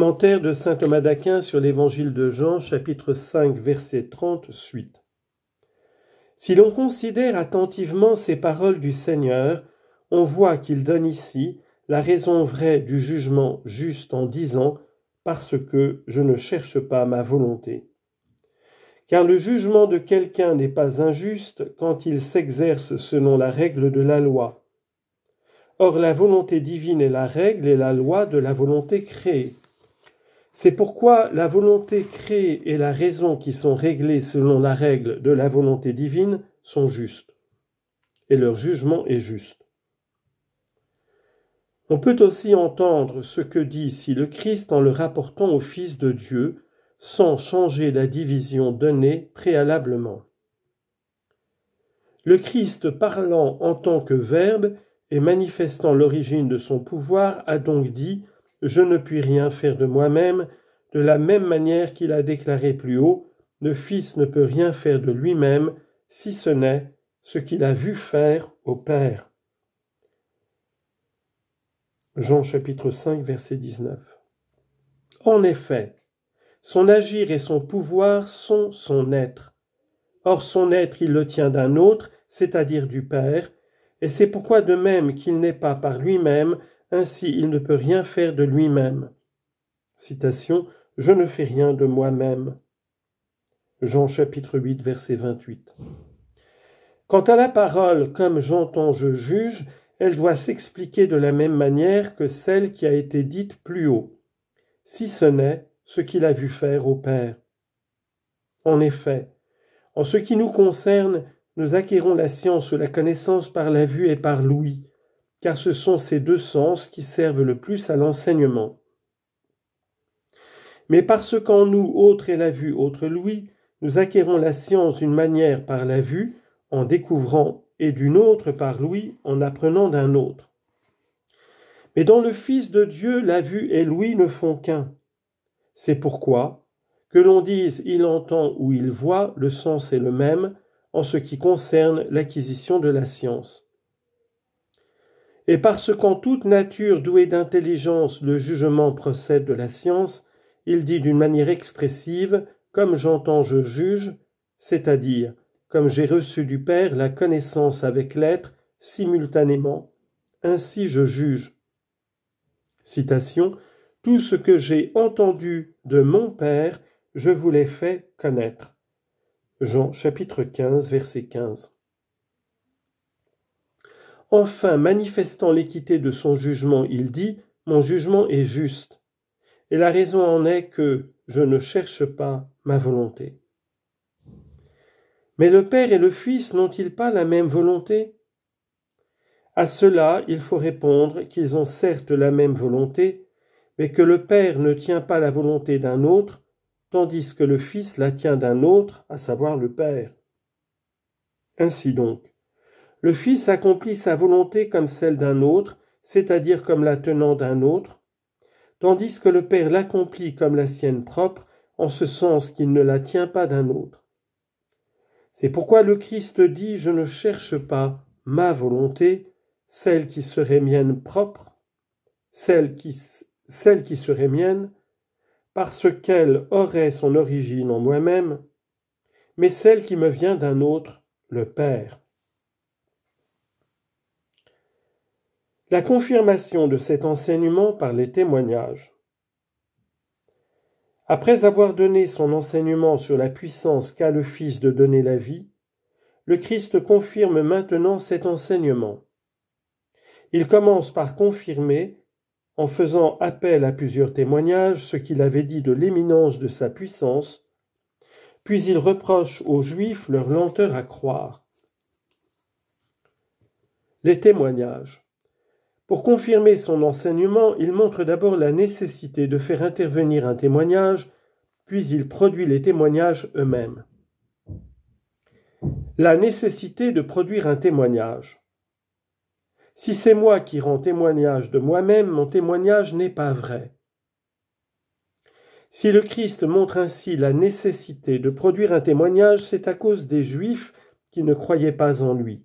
Commentaire de saint Thomas d'Aquin sur l'évangile de Jean, chapitre 5, verset 30, suite. Si l'on considère attentivement ces paroles du Seigneur, on voit qu'il donne ici la raison vraie du jugement juste en disant Parce que je ne cherche pas ma volonté. Car le jugement de quelqu'un n'est pas injuste quand il s'exerce selon la règle de la loi. Or la volonté divine est la règle et la loi de la volonté créée. C'est pourquoi la volonté créée et la raison qui sont réglées selon la règle de la volonté divine sont justes, et leur jugement est juste. On peut aussi entendre ce que dit si le Christ en le rapportant au Fils de Dieu, sans changer la division donnée préalablement. Le Christ parlant en tant que Verbe et manifestant l'origine de son pouvoir a donc dit je ne puis rien faire de moi-même, de la même manière qu'il a déclaré plus haut, le Fils ne peut rien faire de lui-même, si ce n'est ce qu'il a vu faire au Père. Jean chapitre 5 verset 19. En effet, son agir et son pouvoir sont son être. Or son être il le tient d'un autre, c'est-à-dire du Père, et c'est pourquoi de même qu'il n'est pas par lui-même, ainsi il ne peut rien faire de lui-même. Citation Je ne fais rien de moi-même. Jean chapitre 8, verset 28. Quant à la parole, comme j'entends, je juge, elle doit s'expliquer de la même manière que celle qui a été dite plus haut, si ce n'est ce qu'il a vu faire au Père. En effet, en ce qui nous concerne, nous acquérons la science ou la connaissance par la vue et par l'ouïe, car ce sont ces deux sens qui servent le plus à l'enseignement. Mais parce qu'en nous, autre et la vue, autre l'ouïe, nous acquérons la science d'une manière par la vue, en découvrant, et d'une autre par lui, en apprenant d'un autre. Mais dans le Fils de Dieu, la vue et l'ouïe ne font qu'un. C'est pourquoi, que l'on dise il entend ou il voit, le sens est le même en ce qui concerne l'acquisition de la science. Et parce qu'en toute nature douée d'intelligence le jugement procède de la science, il dit d'une manière expressive Comme j'entends, je juge, c'est-à-dire Comme j'ai reçu du Père la connaissance avec l'être simultanément, ainsi je juge. Citation Tout ce que j'ai entendu de mon Père, je vous l'ai fait connaître. Jean chapitre 15, verset 15. Enfin, manifestant l'équité de son jugement, il dit Mon jugement est juste. Et la raison en est que je ne cherche pas ma volonté. Mais le Père et le Fils n'ont-ils pas la même volonté À cela, il faut répondre qu'ils ont certes la même volonté, mais que le Père ne tient pas la volonté d'un autre, tandis que le Fils la tient d'un autre, à savoir le Père. Ainsi donc, le Fils accomplit sa volonté comme celle d'un autre, c'est-à-dire comme la tenant d'un autre, tandis que le Père l'accomplit comme la sienne propre, en ce sens qu'il ne la tient pas d'un autre. C'est pourquoi le Christ dit Je ne cherche pas ma volonté, celle qui serait mienne propre, celle qui, celle qui serait mienne, parce qu'elle aurait son origine en moi-même, mais celle qui me vient d'un autre, le Père. la confirmation de cet enseignement par les témoignages. Après avoir donné son enseignement sur la puissance qu'a le Fils de donner la vie, le Christ confirme maintenant cet enseignement. Il commence par confirmer, en faisant appel à plusieurs témoignages, ce qu'il avait dit de l'éminence de sa puissance, puis il reproche aux Juifs leur lenteur à croire. Les témoignages. Pour confirmer son enseignement, il montre d'abord la nécessité de faire intervenir un témoignage, puis il produit les témoignages eux-mêmes. La nécessité de produire un témoignage. Si c'est moi qui rends témoignage de moi-même, mon témoignage n'est pas vrai. Si le Christ montre ainsi la nécessité de produire un témoignage, c'est à cause des Juifs qui ne croyaient pas en lui.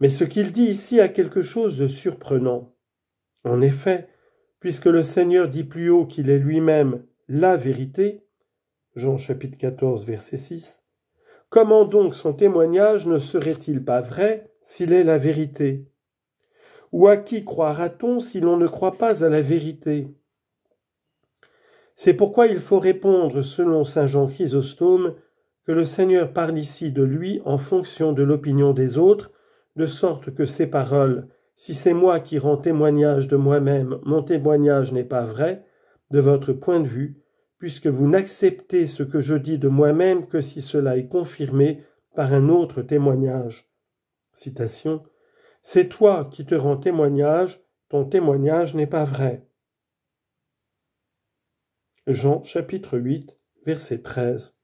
Mais ce qu'il dit ici a quelque chose de surprenant. En effet, puisque le Seigneur dit plus haut qu'il est lui-même la vérité, Jean chapitre 14 verset 6, comment donc son témoignage ne serait-il pas vrai s'il est la vérité Ou à qui croira-t-on si l'on ne croit pas à la vérité C'est pourquoi il faut répondre selon saint Jean Chrysostome que le Seigneur parle ici de lui en fonction de l'opinion des autres de sorte que ces paroles Si c'est moi qui rends témoignage de moi-même, mon témoignage n'est pas vrai, de votre point de vue, puisque vous n'acceptez ce que je dis de moi-même que si cela est confirmé par un autre témoignage. Citation. C'est toi qui te rends témoignage, ton témoignage n'est pas vrai. Jean chapitre 8, verset 13.